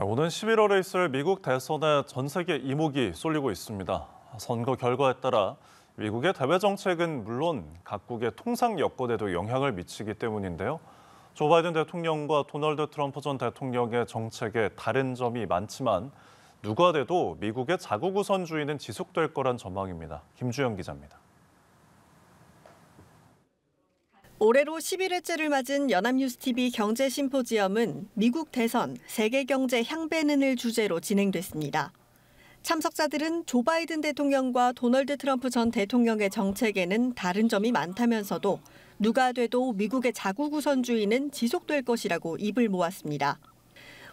오는 11월에 있을 미국 대선에 전 세계 이목이 쏠리고 있습니다. 선거 결과에 따라 미국의 대외 정책은 물론 각국의 통상 여건에도 영향을 미치기 때문인데요. 조 바이든 대통령과 도널드 트럼프 전 대통령의 정책에 다른 점이 많지만 누가 돼도 미국의 자국 우선주의는 지속될 거란 전망입니다. 김주영 기자입니다. 올해로 11회째를 맞은 연합뉴스TV 경제심포지엄은 미국 대선, 세계경제 향배는을 주제로 진행됐습니다. 참석자들은 조 바이든 대통령과 도널드 트럼프 전 대통령의 정책에는 다른 점이 많다면서도 누가 돼도 미국의 자국 우선주의는 지속될 것이라고 입을 모았습니다.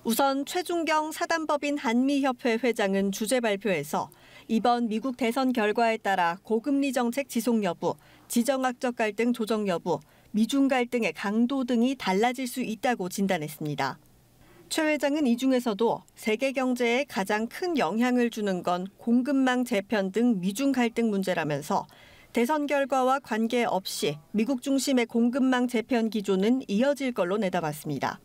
우선 최중경 사단법인 한미협회 회장은 주제 발표에서 이번 미국 대선 결과에 따라 고금리 정책 지속 여부, 지정학적 갈등 조정 여부, 미중 갈등의 강도 등이 달라질 수 있다고 진단했습니다. 최 회장은 이 중에서도 세계 경제에 가장 큰 영향을 주는 건 공급망 재편 등 미중 갈등 문제라면서 대선 결과와 관계없이 미국 중심의 공급망 재편 기조는 이어질 걸로 내다봤습니다.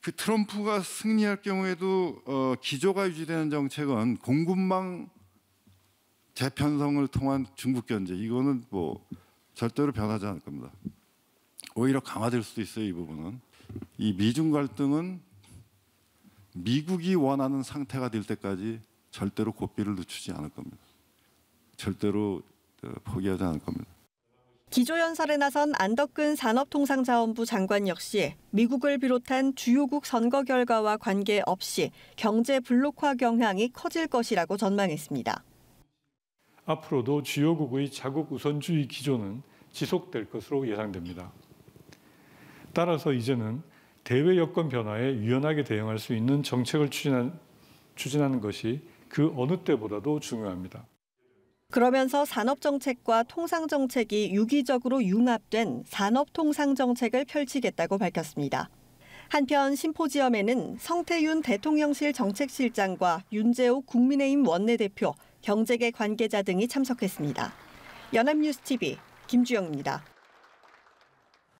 그 트럼프가 승리할 경우에도 어, 기조가 유지되는 정책은 공급망 재편성을 통한 중국 견제 이거는 뭐 절대로 변하지 않을 겁니다. 오히려 강화될 수도 있어요. 이 부분은 이 미중 갈등은 미국이 원하는 상태가 될 때까지 절대로 고삐를 늦추지 않을 겁니다. 절대로 어, 포기하지 않을 겁니다. 기조연설에 나선 안덕근 산업통상자원부 장관 역시 미국을 비롯한 주요국 선거 결과와 관계없이 경제 블록화 경향이 커질 것이라고 전망했습니다. 앞으로도 주요국의 자국 우선주의 기조는 지속될 것으로 예상됩니다. 따라서 이제는 대외 여건 변화에 유연하게 대응할 수 있는 정책을 추진한, 추진하는 것이 그 어느 때보다도 중요합니다. 그러면서 산업정책과 통상정책이 유기적으로 융합된 산업통상정책을 펼치겠다고 밝혔습니다. 한편 심포지엄에는 성태윤 대통령실 정책실장과 윤재호 국민의힘 원내대표, 경제계 관계자 등이 참석했습니다. 연합뉴스TV 김주영입니다.